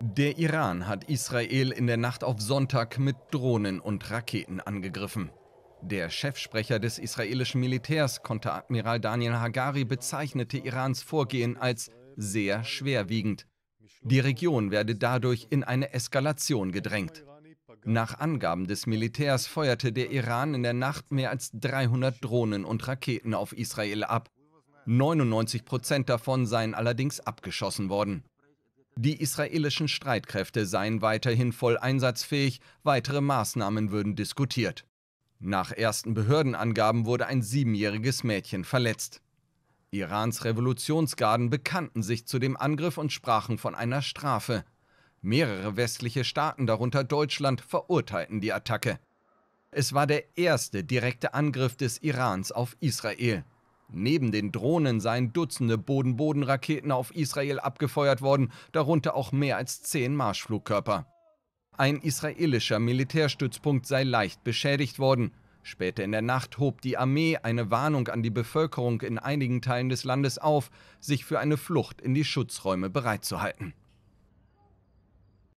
Der Iran hat Israel in der Nacht auf Sonntag mit Drohnen und Raketen angegriffen. Der Chefsprecher des israelischen Militärs, Konteradmiral Daniel Hagari, bezeichnete Irans Vorgehen als sehr schwerwiegend. Die Region werde dadurch in eine Eskalation gedrängt. Nach Angaben des Militärs feuerte der Iran in der Nacht mehr als 300 Drohnen und Raketen auf Israel ab. 99 Prozent davon seien allerdings abgeschossen worden. Die israelischen Streitkräfte seien weiterhin voll einsatzfähig, weitere Maßnahmen würden diskutiert. Nach ersten Behördenangaben wurde ein siebenjähriges Mädchen verletzt. Irans Revolutionsgarden bekannten sich zu dem Angriff und sprachen von einer Strafe. Mehrere westliche Staaten, darunter Deutschland, verurteilten die Attacke. Es war der erste direkte Angriff des Irans auf Israel. Neben den Drohnen seien Dutzende Boden-Boden-Raketen auf Israel abgefeuert worden, darunter auch mehr als zehn Marschflugkörper. Ein israelischer Militärstützpunkt sei leicht beschädigt worden. Später in der Nacht hob die Armee eine Warnung an die Bevölkerung in einigen Teilen des Landes auf, sich für eine Flucht in die Schutzräume bereitzuhalten.